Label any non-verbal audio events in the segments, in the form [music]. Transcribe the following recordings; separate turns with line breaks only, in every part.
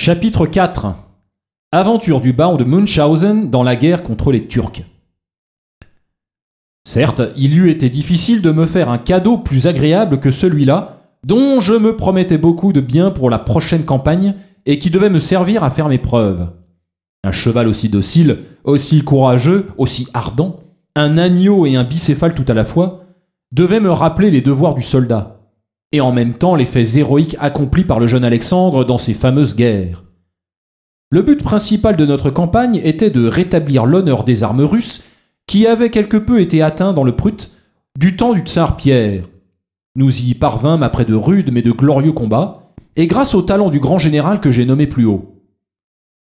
Chapitre 4 Aventure du baron de Munchausen dans la guerre contre les Turcs. Certes, il eût été difficile de me faire un cadeau plus agréable que celui-là, dont je me promettais beaucoup de bien pour la prochaine campagne et qui devait me servir à faire mes preuves. Un cheval aussi docile, aussi courageux, aussi ardent, un agneau et un bicéphale tout à la fois, devait me rappeler les devoirs du soldat et en même temps les faits héroïques accomplis par le jeune Alexandre dans ses fameuses guerres. Le but principal de notre campagne était de rétablir l'honneur des armes russes qui avaient quelque peu été atteint dans le Prut du temps du tsar Pierre. Nous y parvînmes après de rudes mais de glorieux combats, et grâce au talent du grand général que j'ai nommé plus haut.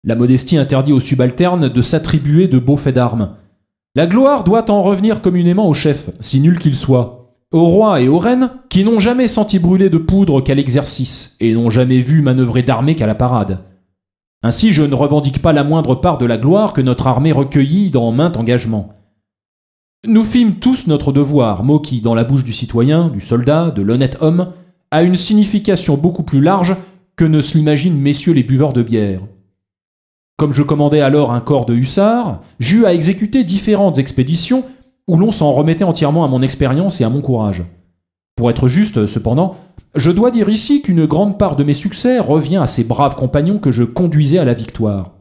La modestie interdit aux subalternes de s'attribuer de beaux faits d'armes. La gloire doit en revenir communément au chef, si nul qu'il soit aux rois et aux reines qui n'ont jamais senti brûler de poudre qu'à l'exercice et n'ont jamais vu manœuvrer d'armée qu'à la parade. Ainsi, je ne revendique pas la moindre part de la gloire que notre armée recueillit dans maint engagement. Nous fîmes tous notre devoir, moquis dans la bouche du citoyen, du soldat, de l'honnête homme, à une signification beaucoup plus large que ne se l'imaginent messieurs les buveurs de bière. Comme je commandais alors un corps de hussards, j'eus à exécuter différentes expéditions où l'on s'en remettait entièrement à mon expérience et à mon courage. Pour être juste, cependant, je dois dire ici qu'une grande part de mes succès revient à ces braves compagnons que je conduisais à la victoire.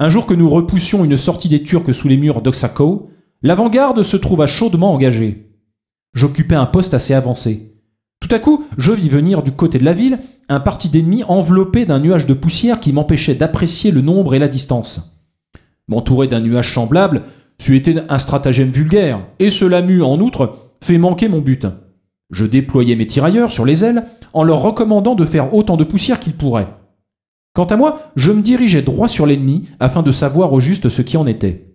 Un jour que nous repoussions une sortie des Turcs sous les murs d'Oxaco, l'avant-garde se trouva chaudement engagée. J'occupais un poste assez avancé. Tout à coup, je vis venir du côté de la ville un parti d'ennemis enveloppé d'un nuage de poussière qui m'empêchait d'apprécier le nombre et la distance. M'entouré d'un nuage semblable, C'eût été un stratagème vulgaire, et cela m'eût, en outre, fait manquer mon but. Je déployais mes tirailleurs sur les ailes en leur recommandant de faire autant de poussière qu'ils pourraient. Quant à moi, je me dirigeais droit sur l'ennemi afin de savoir au juste ce qui en était.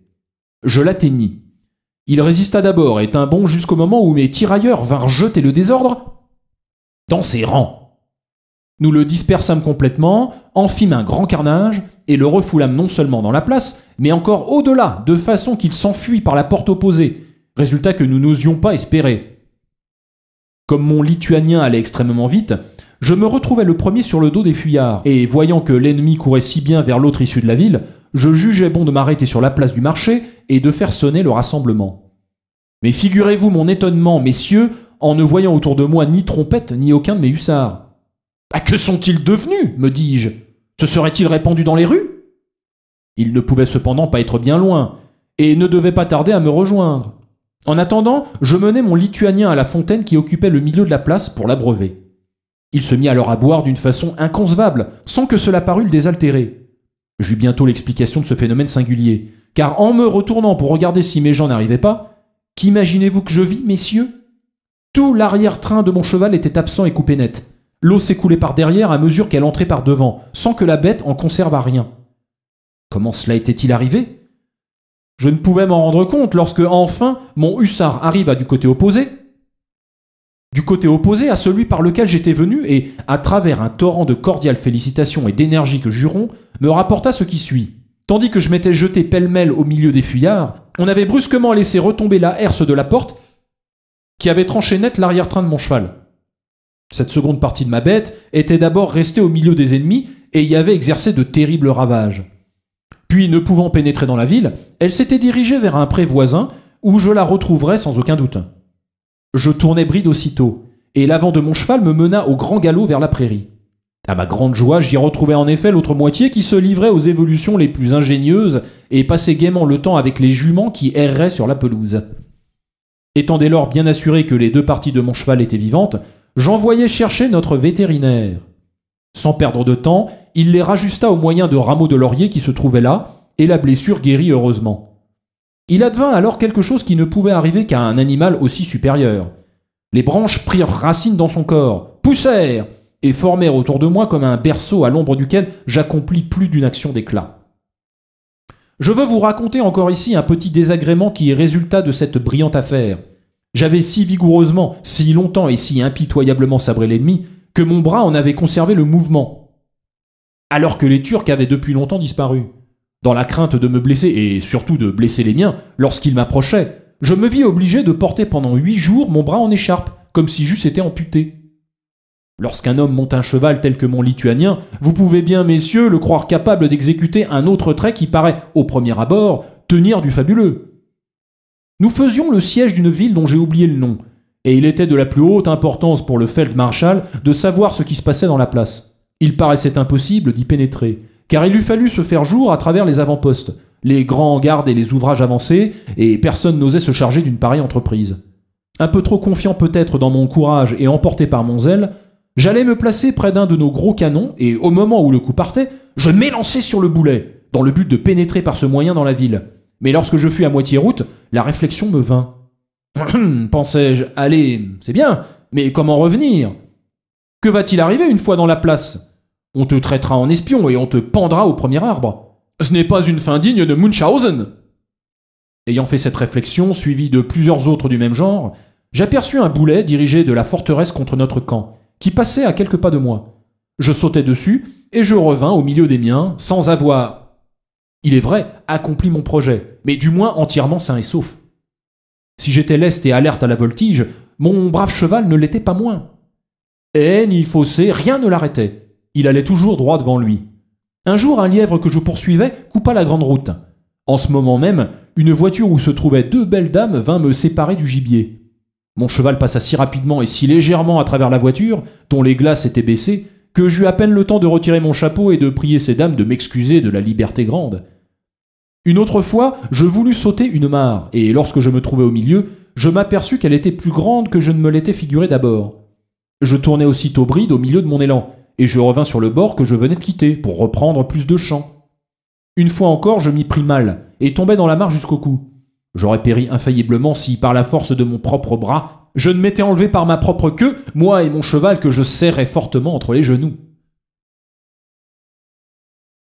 Je l'atteignis. Il résista d'abord et tint bon jusqu'au moment où mes tirailleurs vinrent jeter le désordre dans ses rangs. Nous le dispersâmes complètement, en fîmes un grand carnage, et le refoulâmes non seulement dans la place, mais encore au-delà, de façon qu'il s'enfuit par la porte opposée, résultat que nous n'osions pas espérer. Comme mon lituanien allait extrêmement vite, je me retrouvais le premier sur le dos des fuyards, et voyant que l'ennemi courait si bien vers l'autre issue de la ville, je jugeais bon de m'arrêter sur la place du marché et de faire sonner le rassemblement. Mais figurez-vous mon étonnement, messieurs, en ne voyant autour de moi ni trompette ni aucun de mes hussards. Ah, que sont-ils devenus me dis-je. Se seraient-ils répandus dans les rues Il ne pouvait cependant pas être bien loin, et ne devait pas tarder à me rejoindre. En attendant, je menai mon lituanien à la fontaine qui occupait le milieu de la place pour l'abreuver. Il se mit alors à boire d'une façon inconcevable, sans que cela parût le désaltérer. J'eus bientôt l'explication de ce phénomène singulier, car en me retournant pour regarder si mes gens n'arrivaient pas, qu'imaginez-vous que je vis, messieurs Tout l'arrière-train de mon cheval était absent et coupé net. L'eau s'écoulait par derrière à mesure qu'elle entrait par devant, sans que la bête en conserve à rien. Comment cela était-il arrivé Je ne pouvais m'en rendre compte lorsque, enfin, mon hussard arriva du côté opposé, du côté opposé à celui par lequel j'étais venu et, à travers un torrent de cordiales félicitations et d'énergiques jurons, me rapporta ce qui suit. Tandis que je m'étais jeté pêle-mêle au milieu des fuyards, on avait brusquement laissé retomber la herse de la porte qui avait tranché net l'arrière-train de mon cheval. Cette seconde partie de ma bête était d'abord restée au milieu des ennemis et y avait exercé de terribles ravages. Puis, ne pouvant pénétrer dans la ville, elle s'était dirigée vers un pré voisin où je la retrouverais sans aucun doute. Je tournai bride aussitôt, et l'avant de mon cheval me mena au grand galop vers la prairie. À ma grande joie, j'y retrouvais en effet l'autre moitié qui se livrait aux évolutions les plus ingénieuses et passait gaiement le temps avec les juments qui erraient sur la pelouse. Étant dès lors bien assuré que les deux parties de mon cheval étaient vivantes, j'envoyai chercher notre vétérinaire. Sans perdre de temps, il les rajusta au moyen de rameaux de laurier qui se trouvaient là, et la blessure guérit heureusement. Il advint alors quelque chose qui ne pouvait arriver qu'à un animal aussi supérieur. Les branches prirent racine dans son corps, poussèrent, et formèrent autour de moi comme un berceau à l'ombre duquel j'accomplis plus d'une action d'éclat. Je veux vous raconter encore ici un petit désagrément qui résulta de cette brillante affaire. J'avais si vigoureusement, si longtemps et si impitoyablement sabré l'ennemi que mon bras en avait conservé le mouvement. Alors que les Turcs avaient depuis longtemps disparu. Dans la crainte de me blesser et surtout de blesser les miens lorsqu'ils m'approchaient, je me vis obligé de porter pendant huit jours mon bras en écharpe, comme si j'eusse été amputé. Lorsqu'un homme monte un cheval tel que mon lituanien, vous pouvez bien, messieurs, le croire capable d'exécuter un autre trait qui paraît, au premier abord, tenir du fabuleux. Nous faisions le siège d'une ville dont j'ai oublié le nom, et il était de la plus haute importance pour le Feldmarschall de savoir ce qui se passait dans la place. Il paraissait impossible d'y pénétrer, car il eût fallu se faire jour à travers les avant-postes, les grands gardes et les ouvrages avancés, et personne n'osait se charger d'une pareille entreprise. Un peu trop confiant peut-être dans mon courage et emporté par mon zèle, j'allais me placer près d'un de nos gros canons, et au moment où le coup partait, je m'élançai sur le boulet, dans le but de pénétrer par ce moyen dans la ville. Mais lorsque je fus à moitié route, la réflexion me vint. [clears throat] Pensais-je, allez, c'est bien, mais comment revenir Que va-t-il arriver une fois dans la place On te traitera en espion et on te pendra au premier arbre. Ce n'est pas une fin digne de Munchausen Ayant fait cette réflexion, suivie de plusieurs autres du même genre, j'aperçus un boulet dirigé de la forteresse contre notre camp, qui passait à quelques pas de moi. Je sautai dessus, et je revins au milieu des miens, sans avoir il est vrai, accompli mon projet, mais du moins entièrement sain et sauf. Si j'étais leste et alerte à la voltige, mon brave cheval ne l'était pas moins. Haine, eh, ni fossé, rien ne l'arrêtait. Il allait toujours droit devant lui. Un jour, un lièvre que je poursuivais coupa la grande route. En ce moment même, une voiture où se trouvaient deux belles dames vint me séparer du gibier. Mon cheval passa si rapidement et si légèrement à travers la voiture, dont les glaces étaient baissées, que j'eus à peine le temps de retirer mon chapeau et de prier ces dames de m'excuser de la liberté grande. Une autre fois, je voulus sauter une mare, et lorsque je me trouvais au milieu, je m'aperçus qu'elle était plus grande que je ne me l'étais figuré d'abord. Je tournai aussitôt bride au milieu de mon élan, et je revins sur le bord que je venais de quitter pour reprendre plus de champ. Une fois encore, je m'y pris mal, et tombai dans la mare jusqu'au cou. J'aurais péri infailliblement si, par la force de mon propre bras, je ne m'étais enlevé par ma propre queue, moi et mon cheval que je serrais fortement entre les genoux.